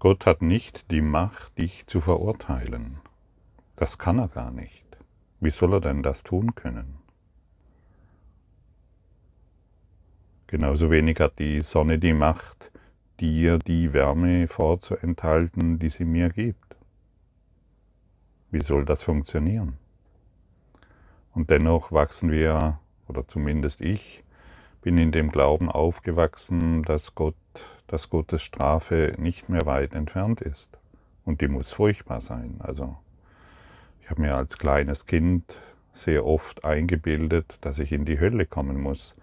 Gott hat nicht die Macht, dich zu verurteilen. Das kann er gar nicht. Wie soll er denn das tun können? Genauso wenig hat die Sonne die Macht, dir die Wärme vorzuenthalten, die sie mir gibt. Wie soll das funktionieren? Und dennoch wachsen wir, oder zumindest ich, bin in dem Glauben aufgewachsen, dass Gott dass Gottes Strafe nicht mehr weit entfernt ist. Und die muss furchtbar sein. Also ich habe mir als kleines Kind sehr oft eingebildet, dass ich in die Hölle kommen muss.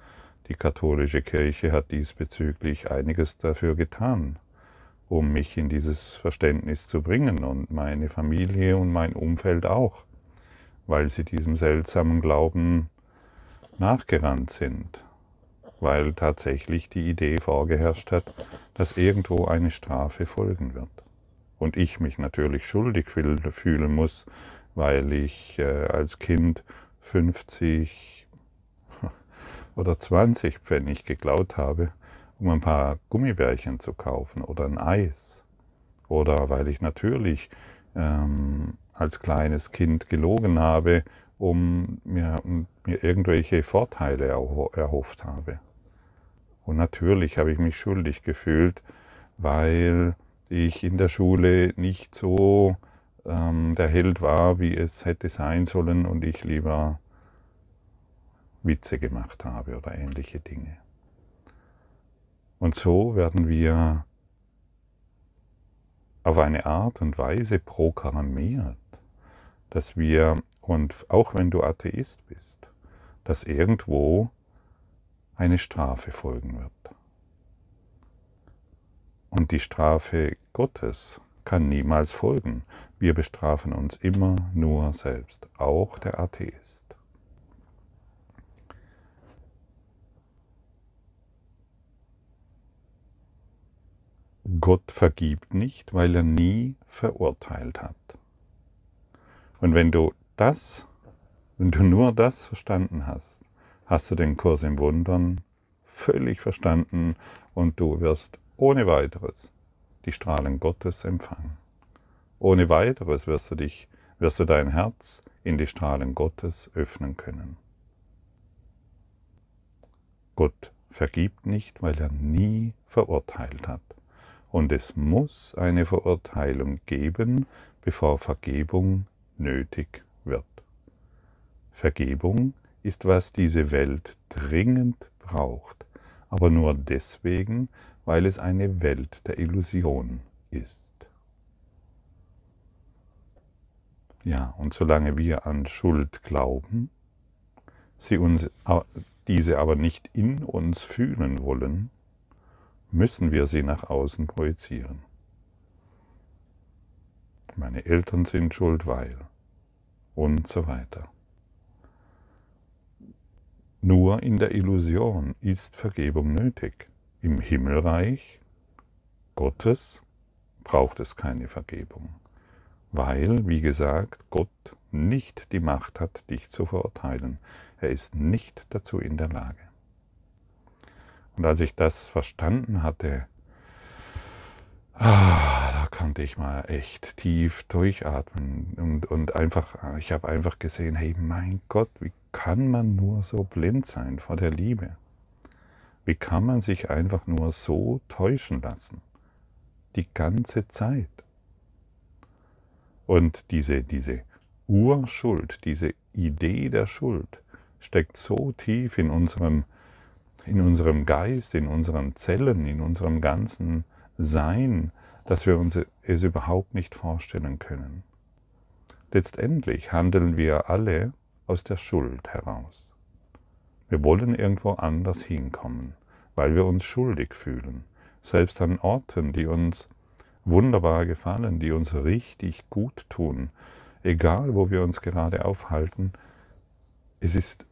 Die katholische Kirche hat diesbezüglich einiges dafür getan, um mich in dieses Verständnis zu bringen und meine Familie und mein Umfeld auch, weil sie diesem seltsamen Glauben nachgerannt sind weil tatsächlich die Idee vorgeherrscht hat, dass irgendwo eine Strafe folgen wird. Und ich mich natürlich schuldig fühlen muss, weil ich äh, als Kind 50 oder 20 Pfennig geklaut habe, um ein paar Gummibärchen zu kaufen oder ein Eis. Oder weil ich natürlich ähm, als kleines Kind gelogen habe, um mir, um mir irgendwelche Vorteile erho erhofft habe. Und natürlich habe ich mich schuldig gefühlt, weil ich in der Schule nicht so ähm, der Held war, wie es hätte sein sollen und ich lieber Witze gemacht habe oder ähnliche Dinge. Und so werden wir auf eine Art und Weise programmiert, dass wir, und auch wenn du Atheist bist, dass irgendwo eine Strafe folgen wird. Und die Strafe Gottes kann niemals folgen. Wir bestrafen uns immer nur selbst, auch der Atheist. Gott vergibt nicht, weil er nie verurteilt hat. Und wenn du das, wenn du nur das verstanden hast, hast du den Kurs im Wundern völlig verstanden und du wirst ohne weiteres die Strahlen Gottes empfangen. Ohne weiteres wirst du dich, wirst du dein Herz in die Strahlen Gottes öffnen können. Gott vergibt nicht, weil er nie verurteilt hat. Und es muss eine Verurteilung geben, bevor Vergebung nötig wird. Vergebung ist, was diese Welt dringend braucht, aber nur deswegen, weil es eine Welt der Illusion ist. Ja, und solange wir an Schuld glauben, sie uns, diese aber nicht in uns fühlen wollen, müssen wir sie nach außen projizieren. Meine Eltern sind schuld, weil und so weiter. Nur in der Illusion ist Vergebung nötig. Im Himmelreich Gottes braucht es keine Vergebung, weil, wie gesagt, Gott nicht die Macht hat, dich zu verurteilen. Er ist nicht dazu in der Lage. Und als ich das verstanden hatte, ah, konnte ich mal echt tief durchatmen und, und einfach, ich habe einfach gesehen, hey, mein Gott, wie kann man nur so blind sein vor der Liebe? Wie kann man sich einfach nur so täuschen lassen? Die ganze Zeit. Und diese, diese Urschuld, diese Idee der Schuld steckt so tief in unserem, in unserem Geist, in unseren Zellen, in unserem ganzen Sein, dass wir uns es überhaupt nicht vorstellen können. Letztendlich handeln wir alle aus der Schuld heraus. Wir wollen irgendwo anders hinkommen, weil wir uns schuldig fühlen, selbst an Orten, die uns wunderbar gefallen, die uns richtig gut tun, egal wo wir uns gerade aufhalten, es ist,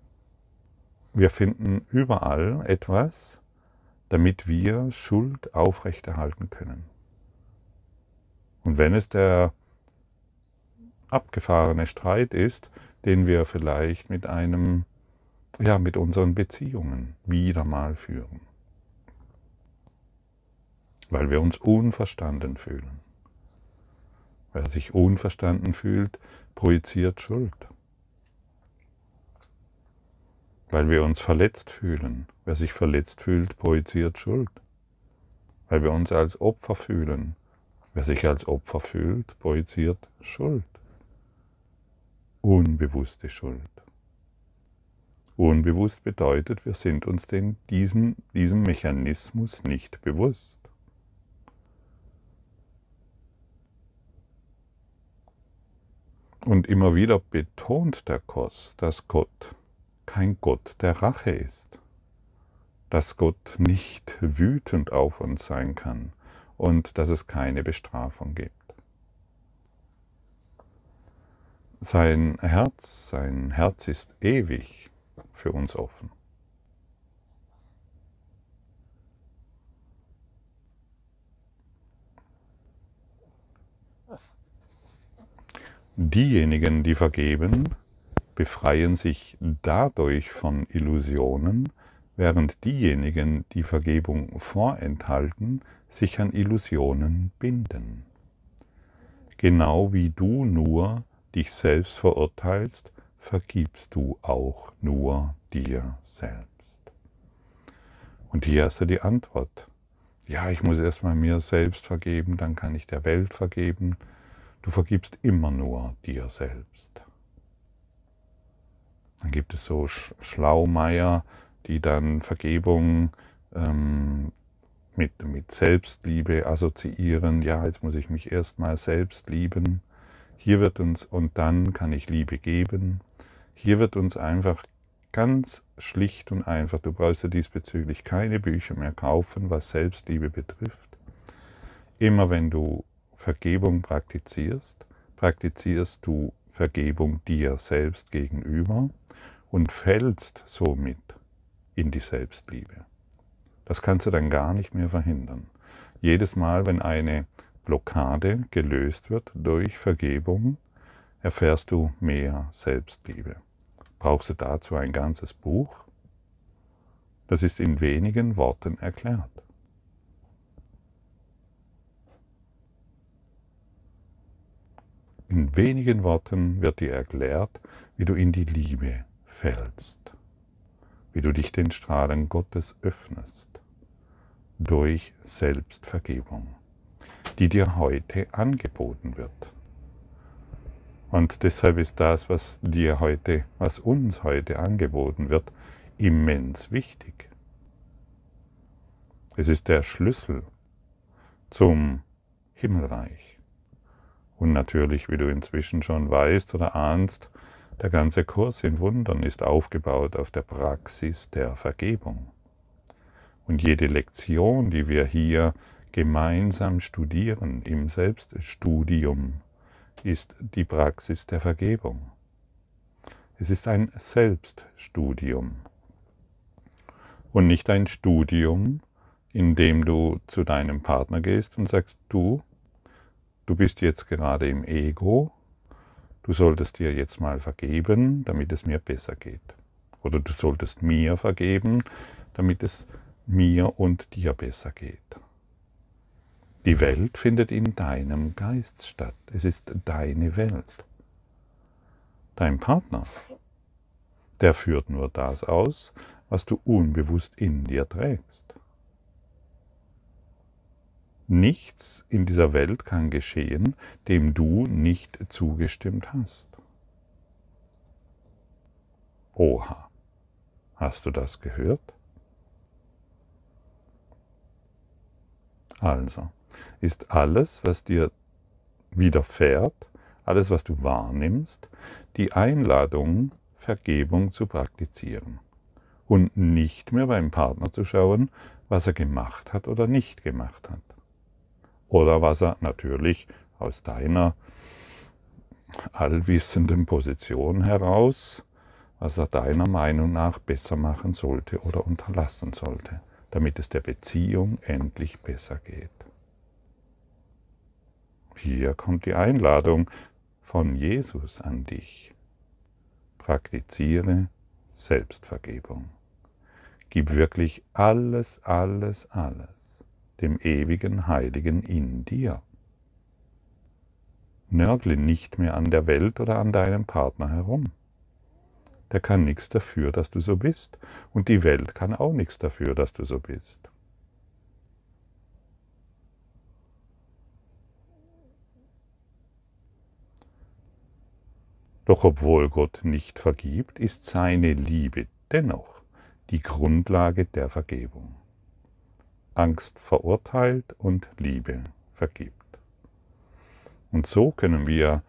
wir finden überall etwas, damit wir Schuld aufrechterhalten können. Und wenn es der abgefahrene Streit ist, den wir vielleicht mit einem, ja, mit unseren Beziehungen wieder mal führen. Weil wir uns unverstanden fühlen. Wer sich unverstanden fühlt, projiziert Schuld. Weil wir uns verletzt fühlen. Wer sich verletzt fühlt, projiziert Schuld. Weil wir uns als Opfer fühlen, Wer sich als Opfer fühlt, projiziert Schuld. Unbewusste Schuld. Unbewusst bedeutet, wir sind uns denn diesen, diesem Mechanismus nicht bewusst. Und immer wieder betont der Kos, dass Gott kein Gott der Rache ist, dass Gott nicht wütend auf uns sein kann, und dass es keine Bestrafung gibt. Sein Herz, sein Herz ist ewig für uns offen. Diejenigen, die vergeben, befreien sich dadurch von Illusionen, während diejenigen, die Vergebung vorenthalten, sich an Illusionen binden. Genau wie du nur dich selbst verurteilst, vergibst du auch nur dir selbst. Und hier hast du die Antwort. Ja, ich muss erstmal mir selbst vergeben, dann kann ich der Welt vergeben. Du vergibst immer nur dir selbst. Dann gibt es so Schlaumeier, die dann Vergebung ähm, mit, mit Selbstliebe assoziieren. Ja, jetzt muss ich mich erstmal selbst lieben. Hier wird uns, und dann kann ich Liebe geben. Hier wird uns einfach ganz schlicht und einfach, du brauchst dir ja diesbezüglich keine Bücher mehr kaufen, was Selbstliebe betrifft. Immer wenn du Vergebung praktizierst, praktizierst du Vergebung dir selbst gegenüber und fällst somit in die Selbstliebe. Das kannst du dann gar nicht mehr verhindern. Jedes Mal, wenn eine Blockade gelöst wird durch Vergebung, erfährst du mehr Selbstliebe. Brauchst du dazu ein ganzes Buch? Das ist in wenigen Worten erklärt. In wenigen Worten wird dir erklärt, wie du in die Liebe fällst, wie du dich den Strahlen Gottes öffnest, durch Selbstvergebung, die dir heute angeboten wird. Und deshalb ist das, was dir heute, was uns heute angeboten wird, immens wichtig. Es ist der Schlüssel zum Himmelreich. Und natürlich, wie du inzwischen schon weißt oder ahnst, der ganze Kurs in Wundern ist aufgebaut auf der Praxis der Vergebung. Und jede Lektion, die wir hier gemeinsam studieren im Selbststudium, ist die Praxis der Vergebung. Es ist ein Selbststudium und nicht ein Studium, in dem du zu deinem Partner gehst und sagst, du, du bist jetzt gerade im Ego, du solltest dir jetzt mal vergeben, damit es mir besser geht. Oder du solltest mir vergeben, damit es mir und dir besser geht. Die Welt findet in deinem Geist statt. Es ist deine Welt. Dein Partner, der führt nur das aus, was du unbewusst in dir trägst. Nichts in dieser Welt kann geschehen, dem du nicht zugestimmt hast. Oha, hast du das gehört? Also ist alles, was dir widerfährt, alles, was du wahrnimmst, die Einladung, Vergebung zu praktizieren und nicht mehr beim Partner zu schauen, was er gemacht hat oder nicht gemacht hat. Oder was er natürlich aus deiner allwissenden Position heraus, was er deiner Meinung nach besser machen sollte oder unterlassen sollte damit es der Beziehung endlich besser geht. Hier kommt die Einladung von Jesus an dich. Praktiziere Selbstvergebung. Gib wirklich alles, alles, alles dem ewigen Heiligen in dir. Nörgle nicht mehr an der Welt oder an deinem Partner herum der kann nichts dafür, dass du so bist. Und die Welt kann auch nichts dafür, dass du so bist. Doch obwohl Gott nicht vergibt, ist seine Liebe dennoch die Grundlage der Vergebung. Angst verurteilt und Liebe vergibt. Und so können wir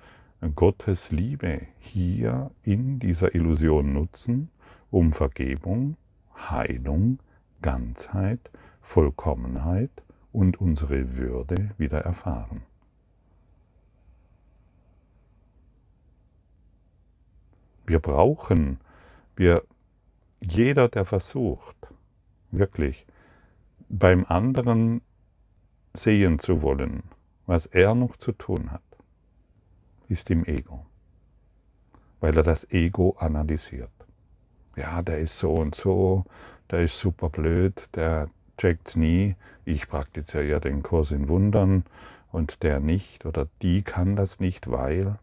Gottes Liebe hier in dieser Illusion nutzen, um Vergebung, Heilung, Ganzheit, Vollkommenheit und unsere Würde wieder erfahren. Wir brauchen, wir, jeder, der versucht, wirklich beim anderen sehen zu wollen, was er noch zu tun hat, ist im Ego, weil er das Ego analysiert. Ja, der ist so und so, der ist super blöd, der checkt's nie, ich praktiziere ja den Kurs in Wundern und der nicht oder die kann das nicht, weil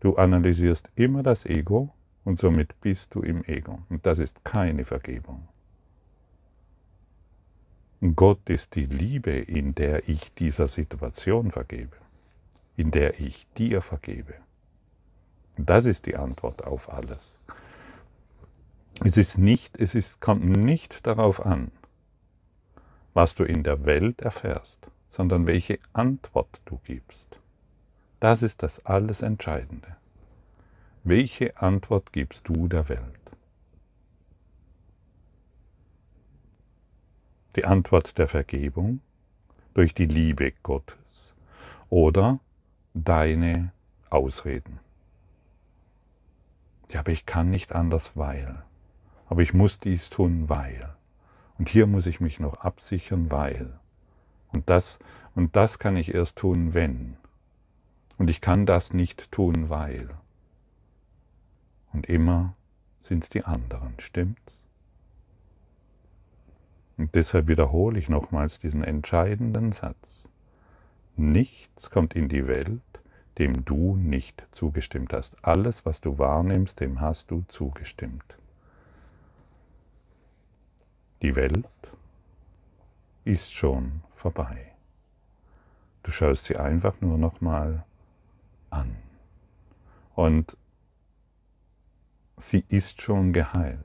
du analysierst immer das Ego und somit bist du im Ego. Und das ist keine Vergebung. Gott ist die Liebe, in der ich dieser Situation vergebe in der ich dir vergebe. Das ist die Antwort auf alles. Es, ist nicht, es ist, kommt nicht darauf an, was du in der Welt erfährst, sondern welche Antwort du gibst. Das ist das alles Entscheidende. Welche Antwort gibst du der Welt? Die Antwort der Vergebung durch die Liebe Gottes oder deine Ausreden. Ja, aber ich kann nicht anders, weil. Aber ich muss dies tun, weil. Und hier muss ich mich noch absichern, weil. Und das, und das kann ich erst tun, wenn. Und ich kann das nicht tun, weil. Und immer sind es die anderen, stimmt's? Und deshalb wiederhole ich nochmals diesen entscheidenden Satz. Nichts kommt in die Welt, dem du nicht zugestimmt hast. Alles, was du wahrnimmst, dem hast du zugestimmt. Die Welt ist schon vorbei. Du schaust sie einfach nur nochmal an. Und sie ist schon geheilt.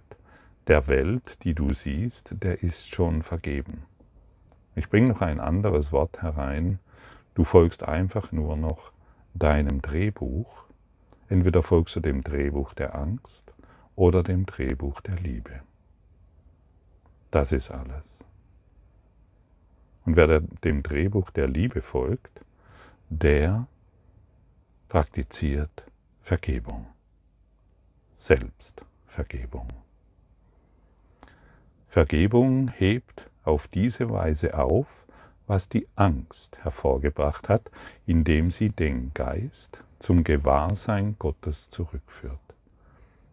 Der Welt, die du siehst, der ist schon vergeben. Ich bringe noch ein anderes Wort herein, Du folgst einfach nur noch deinem Drehbuch. Entweder folgst du dem Drehbuch der Angst oder dem Drehbuch der Liebe. Das ist alles. Und wer dem Drehbuch der Liebe folgt, der praktiziert Vergebung, Selbstvergebung. Vergebung hebt auf diese Weise auf, was die Angst hervorgebracht hat, indem sie den Geist zum Gewahrsein Gottes zurückführt.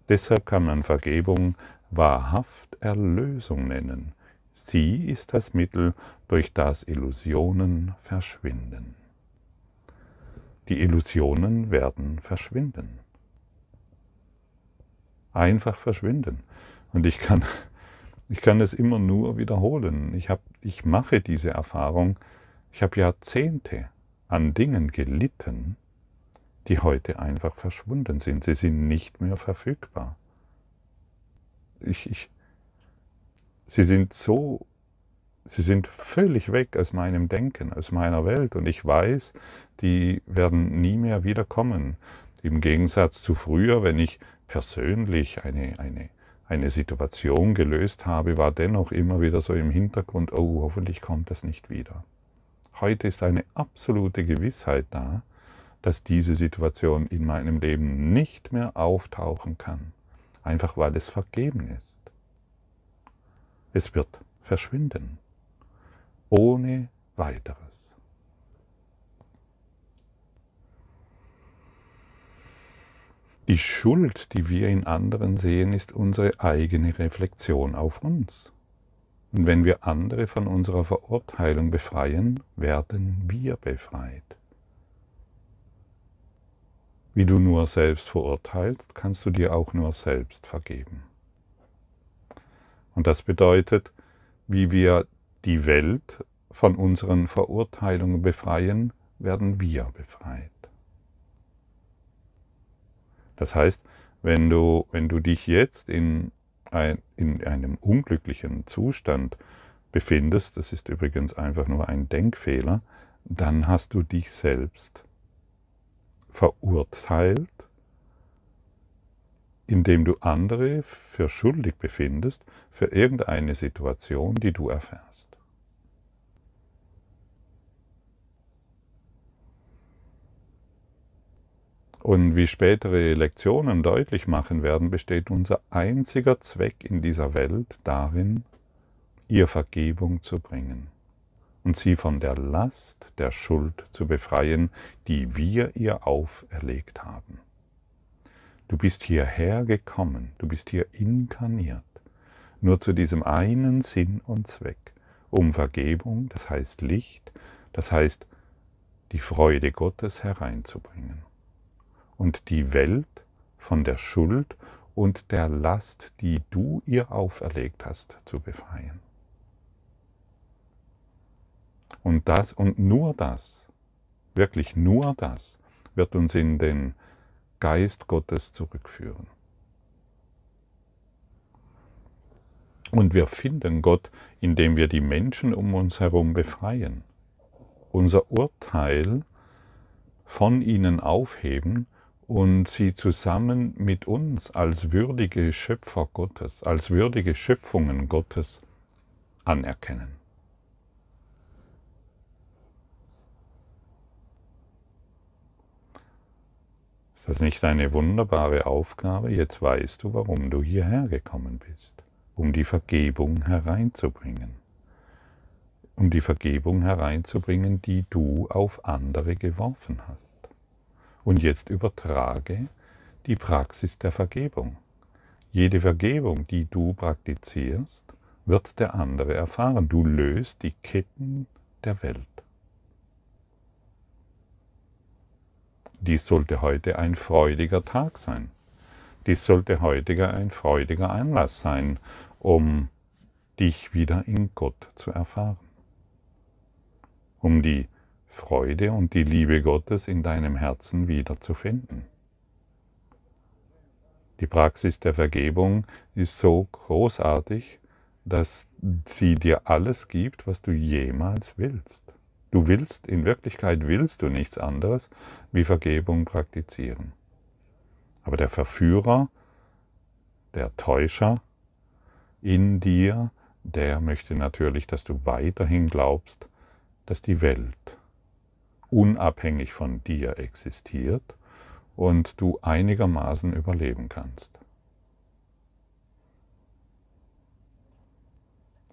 Deshalb kann man Vergebung wahrhaft Erlösung nennen. Sie ist das Mittel, durch das Illusionen verschwinden. Die Illusionen werden verschwinden. Einfach verschwinden. Und ich kann ich kann das immer nur wiederholen. Ich, hab, ich mache diese Erfahrung. Ich habe Jahrzehnte an Dingen gelitten, die heute einfach verschwunden sind. Sie sind nicht mehr verfügbar. Ich, ich, sie sind so, sie sind völlig weg aus meinem Denken, aus meiner Welt. Und ich weiß, die werden nie mehr wiederkommen. Im Gegensatz zu früher, wenn ich persönlich eine, eine eine Situation gelöst habe, war dennoch immer wieder so im Hintergrund, oh, hoffentlich kommt das nicht wieder. Heute ist eine absolute Gewissheit da, dass diese Situation in meinem Leben nicht mehr auftauchen kann, einfach weil es vergeben ist. Es wird verschwinden, ohne weiteres. Die Schuld, die wir in anderen sehen, ist unsere eigene Reflexion auf uns. Und wenn wir andere von unserer Verurteilung befreien, werden wir befreit. Wie du nur selbst verurteilst, kannst du dir auch nur selbst vergeben. Und das bedeutet, wie wir die Welt von unseren Verurteilungen befreien, werden wir befreit. Das heißt, wenn du, wenn du dich jetzt in, ein, in einem unglücklichen Zustand befindest, das ist übrigens einfach nur ein Denkfehler, dann hast du dich selbst verurteilt, indem du andere für schuldig befindest für irgendeine Situation, die du erfährst. Und wie spätere Lektionen deutlich machen werden, besteht unser einziger Zweck in dieser Welt darin, ihr Vergebung zu bringen und sie von der Last der Schuld zu befreien, die wir ihr auferlegt haben. Du bist hierher gekommen, du bist hier inkarniert, nur zu diesem einen Sinn und Zweck, um Vergebung, das heißt Licht, das heißt die Freude Gottes hereinzubringen und die Welt von der Schuld und der Last, die du ihr auferlegt hast, zu befreien. Und das und nur das, wirklich nur das, wird uns in den Geist Gottes zurückführen. Und wir finden Gott, indem wir die Menschen um uns herum befreien, unser Urteil von ihnen aufheben und sie zusammen mit uns als würdige Schöpfer Gottes, als würdige Schöpfungen Gottes anerkennen. Ist das nicht eine wunderbare Aufgabe? Jetzt weißt du, warum du hierher gekommen bist, um die Vergebung hereinzubringen um die Vergebung hereinzubringen, die du auf andere geworfen hast und jetzt übertrage die Praxis der Vergebung. Jede Vergebung, die du praktizierst, wird der andere erfahren. Du löst die Ketten der Welt. Dies sollte heute ein freudiger Tag sein. Dies sollte heute ein freudiger Anlass sein, um dich wieder in Gott zu erfahren. Um die Freude und die Liebe Gottes in deinem Herzen wiederzufinden. Die Praxis der Vergebung ist so großartig, dass sie dir alles gibt, was du jemals willst. Du willst, in Wirklichkeit willst du nichts anderes, wie Vergebung praktizieren. Aber der Verführer, der Täuscher in dir, der möchte natürlich, dass du weiterhin glaubst, dass die Welt unabhängig von dir existiert und du einigermaßen überleben kannst.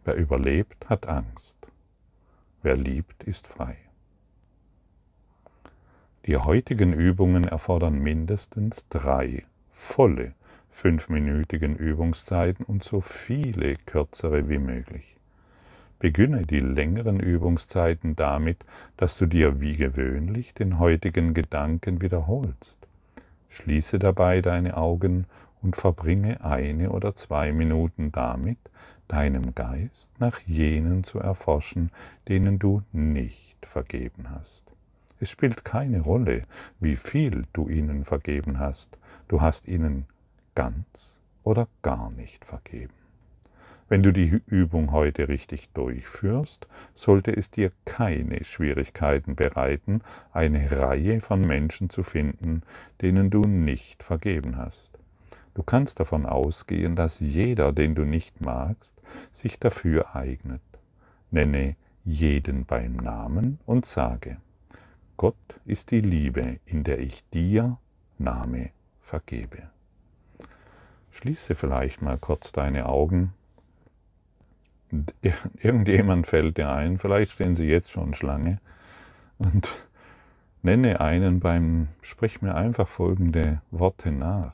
Wer überlebt, hat Angst. Wer liebt, ist frei. Die heutigen Übungen erfordern mindestens drei volle fünfminütigen Übungszeiten und so viele kürzere wie möglich. Beginne die längeren Übungszeiten damit, dass du dir wie gewöhnlich den heutigen Gedanken wiederholst. Schließe dabei deine Augen und verbringe eine oder zwei Minuten damit, deinem Geist nach jenen zu erforschen, denen du nicht vergeben hast. Es spielt keine Rolle, wie viel du ihnen vergeben hast, du hast ihnen ganz oder gar nicht vergeben. Wenn du die Übung heute richtig durchführst, sollte es dir keine Schwierigkeiten bereiten, eine Reihe von Menschen zu finden, denen du nicht vergeben hast. Du kannst davon ausgehen, dass jeder, den du nicht magst, sich dafür eignet. Nenne jeden beim Namen und sage, Gott ist die Liebe, in der ich dir Name vergebe. Schließe vielleicht mal kurz deine Augen irgendjemand fällt dir ein, vielleicht stehen sie jetzt schon Schlange, und nenne einen beim, sprich mir einfach folgende Worte nach,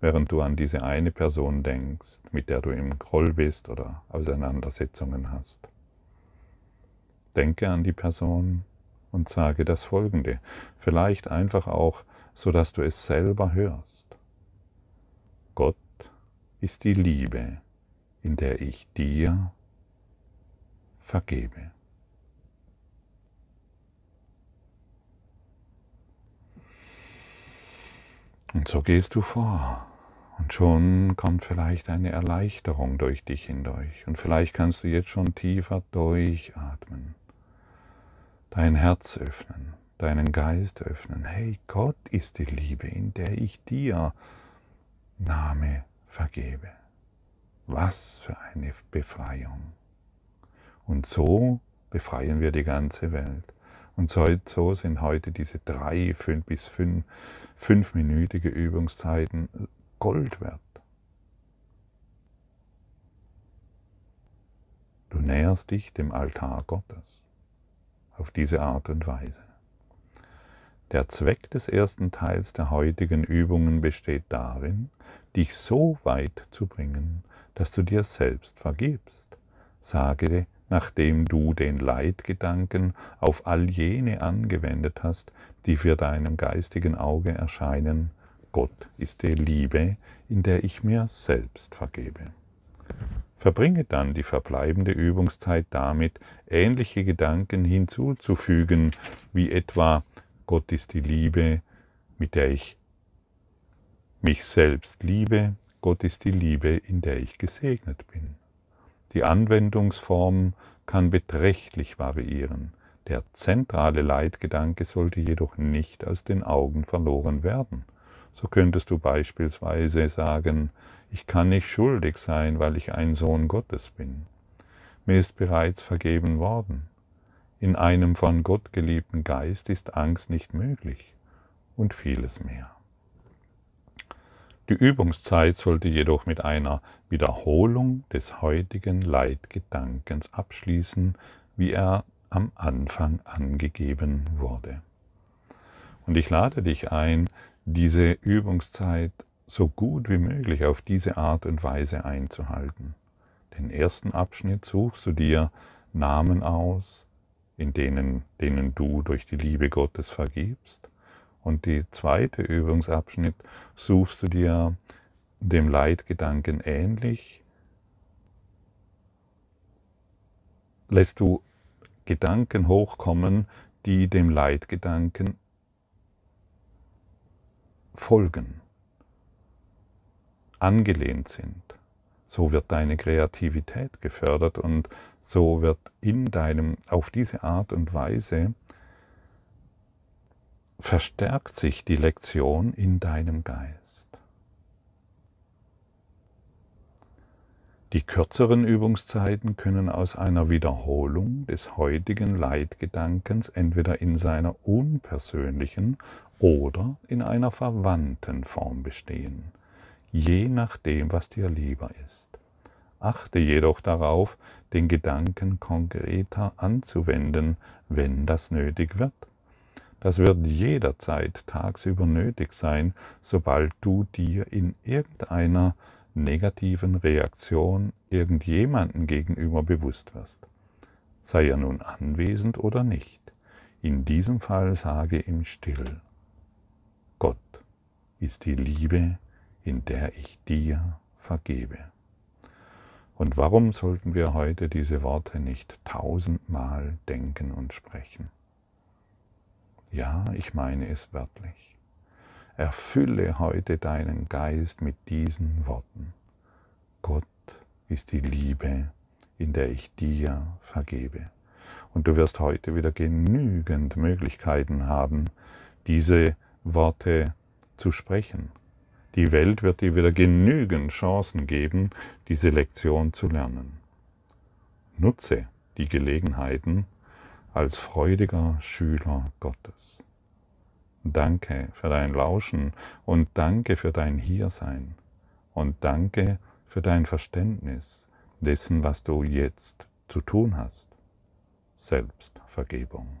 während du an diese eine Person denkst, mit der du im Groll bist oder Auseinandersetzungen hast. Denke an die Person und sage das folgende, vielleicht einfach auch, sodass du es selber hörst. Gott ist die Liebe, in der ich dir vergebe. Und so gehst du vor. Und schon kommt vielleicht eine Erleichterung durch dich hindurch. Und vielleicht kannst du jetzt schon tiefer durchatmen. Dein Herz öffnen, deinen Geist öffnen. Hey, Gott ist die Liebe, in der ich dir Name vergebe. Was für eine Befreiung. Und so befreien wir die ganze Welt. Und so, sind heute diese drei fünf bis fünf, fünfminütige Übungszeiten Gold wert. Du näherst dich dem Altar Gottes auf diese Art und Weise. Der Zweck des ersten Teils der heutigen Übungen besteht darin, dich so weit zu bringen, dass du dir selbst vergibst. Sage dir, nachdem du den Leitgedanken auf all jene angewendet hast, die für deinem geistigen Auge erscheinen, Gott ist die Liebe, in der ich mir selbst vergebe. Verbringe dann die verbleibende Übungszeit damit, ähnliche Gedanken hinzuzufügen, wie etwa Gott ist die Liebe, mit der ich mich selbst liebe, Gott ist die Liebe, in der ich gesegnet bin. Die Anwendungsform kann beträchtlich variieren. Der zentrale Leitgedanke sollte jedoch nicht aus den Augen verloren werden. So könntest du beispielsweise sagen, ich kann nicht schuldig sein, weil ich ein Sohn Gottes bin. Mir ist bereits vergeben worden. In einem von Gott geliebten Geist ist Angst nicht möglich und vieles mehr. Die Übungszeit sollte jedoch mit einer Wiederholung des heutigen Leitgedankens abschließen, wie er am Anfang angegeben wurde. Und ich lade dich ein, diese Übungszeit so gut wie möglich auf diese Art und Weise einzuhalten. Den ersten Abschnitt suchst du dir Namen aus, in denen, denen du durch die Liebe Gottes vergibst. Und die zweite Übungsabschnitt Suchst du dir dem Leitgedanken ähnlich? Lässt du Gedanken hochkommen, die dem Leitgedanken folgen, angelehnt sind? So wird deine Kreativität gefördert und so wird in deinem, auf diese Art und Weise verstärkt sich die Lektion in deinem Geist. Die kürzeren Übungszeiten können aus einer Wiederholung des heutigen Leitgedankens entweder in seiner unpersönlichen oder in einer verwandten Form bestehen, je nachdem, was dir lieber ist. Achte jedoch darauf, den Gedanken konkreter anzuwenden, wenn das nötig wird das wird jederzeit tagsüber nötig sein, sobald du dir in irgendeiner negativen Reaktion irgendjemanden gegenüber bewusst wirst. Sei er nun anwesend oder nicht. In diesem Fall sage im Still, Gott ist die Liebe, in der ich dir vergebe. Und warum sollten wir heute diese Worte nicht tausendmal denken und sprechen? Ja, ich meine es wörtlich. Erfülle heute deinen Geist mit diesen Worten. Gott ist die Liebe, in der ich dir vergebe. Und du wirst heute wieder genügend Möglichkeiten haben, diese Worte zu sprechen. Die Welt wird dir wieder genügend Chancen geben, diese Lektion zu lernen. Nutze die Gelegenheiten, als freudiger Schüler Gottes. Danke für dein Lauschen und danke für dein Hiersein und danke für dein Verständnis dessen, was du jetzt zu tun hast. Selbstvergebung.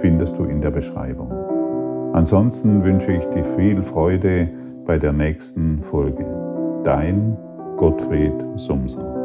findest du in der Beschreibung. Ansonsten wünsche ich dir viel Freude bei der nächsten Folge. Dein Gottfried Sumser.